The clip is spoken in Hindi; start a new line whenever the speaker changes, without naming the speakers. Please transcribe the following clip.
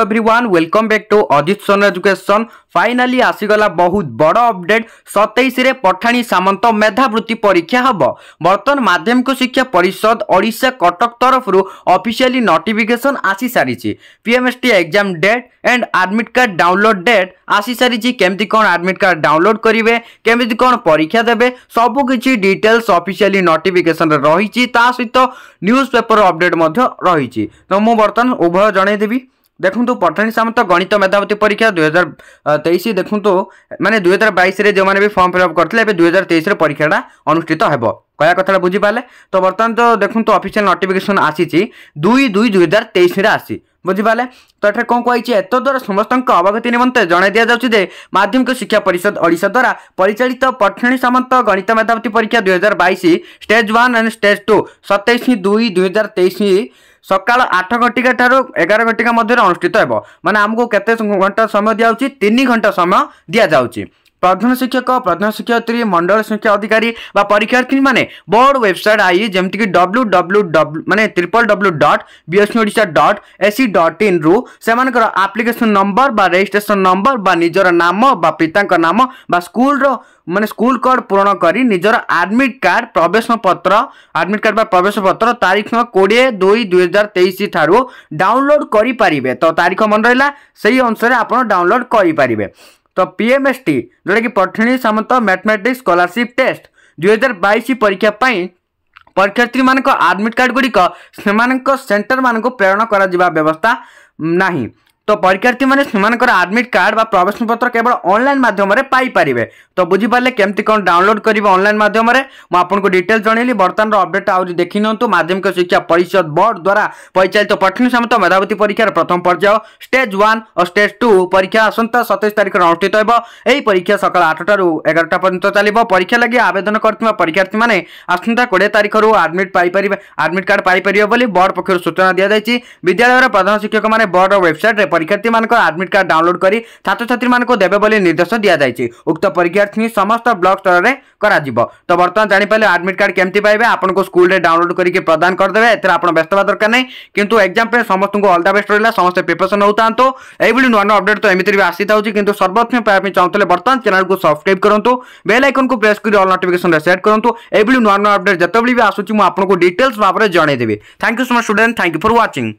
everyone welcome back to Ajit ସୋନ ଏଜୁକେସନ୍ ଫାଇନାଲି ଆସିଗଲା ବହୁତ ବଡ଼ ଅପଡେଟ୍ ସତେଇଶରେ ପଠାଣି ସାମନ୍ତ ମେଧାବୃତ୍ତି ପରୀକ୍ଷା ହେବ ବର୍ତ୍ତମାନ ମାଧ୍ୟମିକ ଶିକ୍ଷା ପରିଷଦ ଓଡ଼ିଶା କଟକ ତରଫରୁ ଅଫିସିଆଲି ନୋଟିଫିକେସନ୍ ଆସିସାରିଛି PMST exam date and admit card download date ଆସିସାରିଛି କେମିତି କ'ଣ ଆଡମିଟ୍ କାର୍ଡ଼ ଡାଉନଲୋଡ୍ କରିବେ କେମିତି କ'ଣ ପରୀକ୍ଷା ଦେବେ ସବୁ କିଛି ଡିଟେଲ୍ସ ଅଫିସିଆଲି ନୋଟିଫିକେସନ୍ରେ ରହିଛି ତା ସହିତ ନ୍ୟୁଜ୍ ପେପର ଅପଡେଟ୍ ମଧ୍ୟ ରହିଛି ତ ମୁଁ ବର୍ତ୍ତମାନ ଉଭୟ ଜଣାଇଦେବି ଦେଖନ୍ତୁ ପଠାଣି ସାମନ୍ତ ଗଣିତ ମେଧାବତୀ ପରୀକ୍ଷା ଦୁଇହଜାର ତେଇଶ ଦେଖନ୍ତୁ ମାନେ ଦୁଇହଜାର ବାଇଶରେ ଯେଉଁମାନେ ବି ଫର୍ମ ଫିଲ୍ଅପ୍ କରିଥିଲେ ଏବେ ଦୁଇହଜାର ତେଇଶରେ ପରୀକ୍ଷାଟା ଅନୁଷ୍ଠିତ ହେବ କହିବା କଥାଟା ବୁଝିପାରିଲେ ତ ବର୍ତ୍ତମାନ ତ ଦେଖନ୍ତୁ ଅଫିସିଆଲ୍ ନୋଟିଫିକେସନ୍ ଆସିଛି ଦୁଇ ଦୁଇ ଦୁଇହଜାର ତେଇଶରେ ଆସି ବୁଝିପାରିଲେ ତ ଏଠାରେ କ'ଣ କୁହାଯାଇଛି ଏତଦ୍ୱାରା ସମସ୍ତଙ୍କ ଅବଗତି ନିମନ୍ତେ ଜଣାଇ ଦିଆଯାଉଛି ଯେ ମାଧ୍ୟମିକ ଶିକ୍ଷା ପରିଷଦ ଓଡ଼ିଶା ଦ୍ୱାରା ପରିଚାଳିତ ପଠାଣି ସାମନ୍ତ ଗଣିତ ମେଧାବତୀ ପରୀକ୍ଷା ଦୁଇହଜାର ବାଇଶ stage one and stage two ସତେଇଶ ଦୁଇ ଦୁଇହଜାର ତେଇଶ सक्काल 8 गटिका ठारो 11 गटिका मद्धिर अनुष्टित अब, माना आमको क्यात्ते गटा समय दियाऊची, 13 गटा समय दिया जाऊची ପ୍ରଧାନ ଶିକ୍ଷକ ପ୍ରଧାନ ଶିକ୍ଷୟତ୍ରୀ ମଣ୍ଡଳ ଶିକ୍ଷା ଅଧିକାରୀ ବା ପରୀକ୍ଷାର୍ଥୀମାନେ ବୋର୍ଡ ୱେବସାଇଟ୍ ଆଇ ଯେମିତିକି ଡବ୍ଲ୍ୟୁ ଡବ୍ଲ୍ୟୁ ଡବ୍ଲ୍ୟୁ ମାନେ triple W dot BSE Odisha dot AC dot ଇନ୍ରୁ ସେମାନଙ୍କର ଆପ୍ଲିକେସନ୍ ନମ୍ବର ବା ରେଜିଷ୍ଟ୍ରେସନ୍ ନମ୍ବର ବା ନିଜର ନାମ ବା ପିତାଙ୍କ ନାମ ବା ସ୍କୁଲର ମାନେ ସ୍କୁଲ କୋଡ୍ ପୂରଣ କରି ନିଜର ଆଡମିଟ୍ କାର୍ଡ଼ ପ୍ରବେଶ ପତ୍ର ଆଡମିଟ୍ କାର୍ଡ଼ ବା ପ୍ରବେଶ ପତ୍ର ତାରିଖ କୋଡ଼ିଏ ଦୁଇ ଦୁଇହଜାର ତେଇଶ ଠାରୁ ଡାଉନଲୋଡ୍ କରିପାରିବେ ତ ତାରିଖ ମନେ ରହିଲା ସେହି ଅନୁସାରେ ଆପଣ ଡାଉନଲୋଡ୍ କରିପାରିବେ तो पीएमएस टी जोटा कि पठिनी सामंत मैथमेटिक्स स्कलारसीप टेस्ट दुई हजार परीक्षा परीक्षापी परीक्षार्थी मानक आडमिट कार्ड गुड़िक सेटर मानक प्रेरण करवस्था ना তো পরীক্ষার্থী মানে সে আডমিট কার্ড বা প্রবেশপত্র কেবল অনলাইন মাধ্যমে পাইপারে তো বুঝিপারে কেমতি কম ডাউনলোড করবে অনলাইন মাধ্যমে মু আপনার ডিটেলস জনাইলি বর্তমান অপডেট আহ দেখি নিহত মাধ্যমিক শিক্ষা পরিষদ বোর্ড দ্বারা পরিচালিত পঠনী সমত মেধাবতী পরীক্ষার প্রথম পর্যায় স্টেজ ওয়ান ও স্টেজ টু পরীক্ষা আসন্তা সতেইশ তারিখে অনুষ্ঠিত হব এই পরীক্ষা সকাল আটটার এগারোটা পর্যন্ত চালব পরীক্ষা লাগে আবেদন করুবা পরীক্ষার্থী মানে আসন্তা কোড়িয়ে তারিখর আডমিট পাইপারে আডমিট কার্ড পাইপারে বলে বোর্ড পক্ষ সূচনা দিয়েছে বিদ্যালয়ের প্রধান শিক্ষক মানে বোর্ডর ওয়েবসাইটে परीक्षार्थी आडमिट कार्ड डाउनलोड कर छात्र को देवे बोली निर्देश दि जाए उक्त परीक्षार्थी समस्त ब्लक स्तर में तो बर्तमान जानीपारे आडमिट कार्ड केमती पाइबे आपको स्कूल में डाउनलोड करके प्रदान करदे एथर आप व्यस्त होगा दरकार नहीं कि एक्जाम पे समस्त को अलदा बेस्ट रहा समस्त प्रिपेसन होता तो यही नुआ नुआ अपडेट तो एमती भी आसी था कि सर्वप्रथम पाया चाहूँ बर्तमान चैनल को सब्सक्राइब करूँ बेल आइकन को प्रेस कर अल सेट करूँ यही नुआ नुआ अपडेट जिते भी आसूँ मुझे डिटेल्स भाव में जनईदेवी thank you so much student thank you for watching